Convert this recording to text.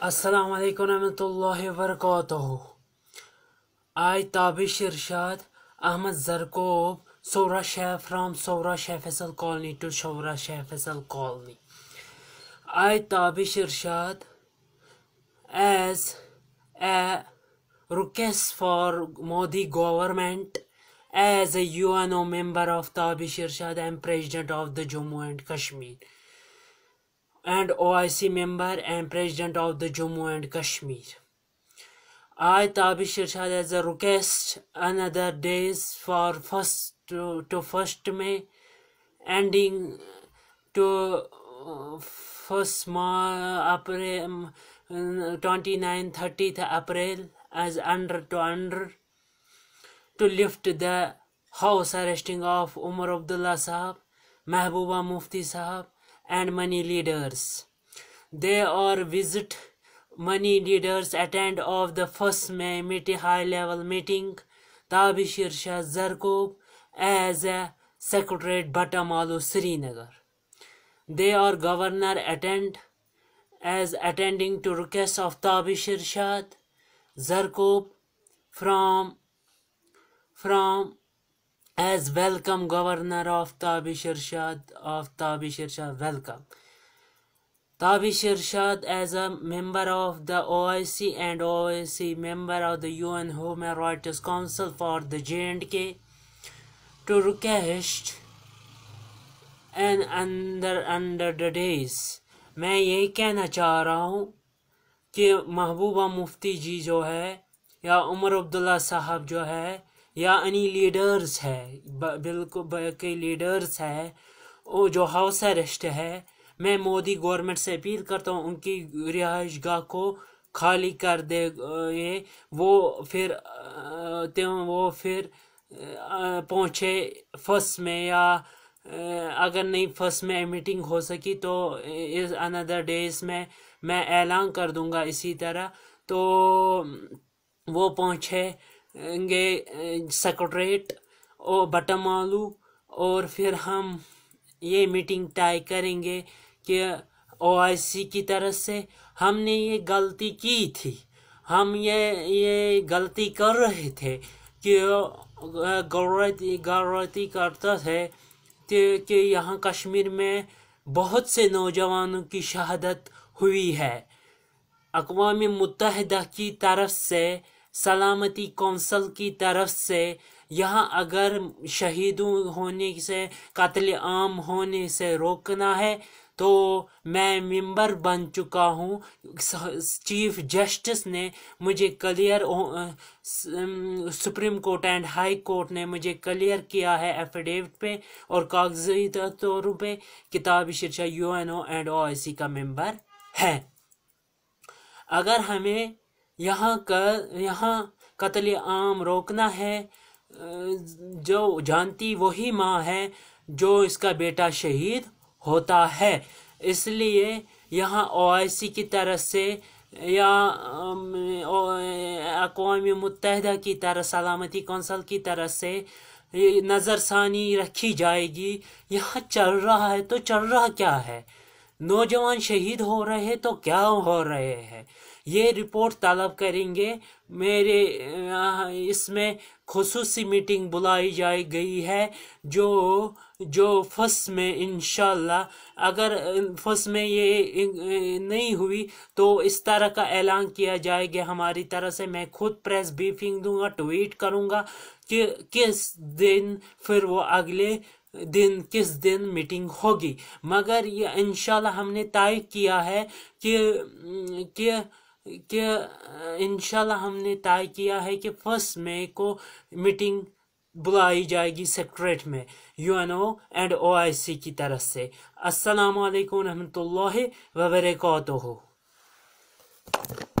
Assalamu alaikum warahmatullahi wabarakatuh. I, Tabish Irshad, Ahmad Zarkov, Sora Shah from Sora Shah Faisal Colony to Sora Shah Faisal Colony. I, Tabish Irshad, as a request for Modi government, as a UNO member of Tabish Irshad, and President of the Jammu and Kashmir and OIC member and president of the Jammu and Kashmir. I, Tabish Irshad, as a request another days for first to, to first May, ending to uh, first March, April, 29th, mm, 30th April, as under to under, to lift the house arresting of Umar Abdullah Sahab, Mahbuba Mufti Sahab, and money leaders. They are visit money leaders attend of the first meeting, high-level meeting. Tabishir Shah Zarkov as a secretary Batamalu Srinagar. They are governor attend as attending to request of Tabishir Shah Zarkov from from as welcome governor of Tabish Irshad of Tabish Irshad welcome Tabish Irshad as a member of the OIC and OIC member of the UN Human Rights Council for the J&K to request and under under the days मैं यही कहना चाह रहा हूँ कि महबूबा मुफ्ती जी जो है या उमर अब्दुल्ला साहब जो है या यानी लीडर्स है बिल्कुल कई लीडर्स है वो जो हाउस अरेस्ट है मैं मोदी गवर्नमेंट से अपील करता हूँ उनकी रिहाइश गाह को खाली कर दे ये वो फिर वो फिर पहुँचे फर्स्ट में या अगर नहीं फर्स्ट में मीटिंग हो सकी तो इस अनदर डेज में मैं ऐलान कर दूंगा इसी तरह तो वो पहुँचे गए सेक्रट्रेट और बटमालू और फिर हम ये मीटिंग तय करेंगे कि ओ की तरफ से हमने ये गलती की थी हम ये ये गलती कर रहे थे कि गौरती गौरती करता थे कि यहाँ कश्मीर में बहुत से नौजवानों की शहादत हुई है अकवा मुतहदा की तरफ से सलामती कौंसल की तरफ से यहाँ अगर शहीदों होने से कत्ल आम होने से रोकना है तो मैं मेंबर बन चुका हूँ चीफ जस्टिस ने मुझे clear supreme court and high court ने मुझे क्लियर किया है एफिडेविट पे और कागजी तौर पे किताबी शीर्षा U N O and O I C का मेंबर है अगर हमें यहाँ का यहाँ कत्ल आम रोकना है जो जानती वही माँ है जो इसका बेटा शहीद होता है इसलिए यहाँ ओ की तरफ से या अकवा मुतहदा की तरह सलामती कौंसल की तरफ से नज़रसानी रखी जाएगी यहाँ चल रहा है तो चल रहा क्या है नौजवान शहीद हो रहे तो क्या हो रहे हैं ये रिपोर्ट तलब करेंगे मेरे इसमें खसूसी मीटिंग बुलाई जाए गई है जो जो फर्स्ट में इनशाला अगर फर्स्ट में ये नहीं हुई तो इस तरह का ऐलान किया जाएगा हमारी तरह से मैं खुद प्रेस ब्रीफिंग दूंगा ट्वीट करूंगा कि किस दिन फिर वो अगले दिन किस दिन मीटिंग होगी मगर ये इनशाला हमने तय किया है कि कि कि इनशाला हमने तय किया है कि फर्स्ट मई को मीटिंग बुलाई जाएगी सेक्रेट में U N O and O I C की तरफ से असलकम वरहमल वबरक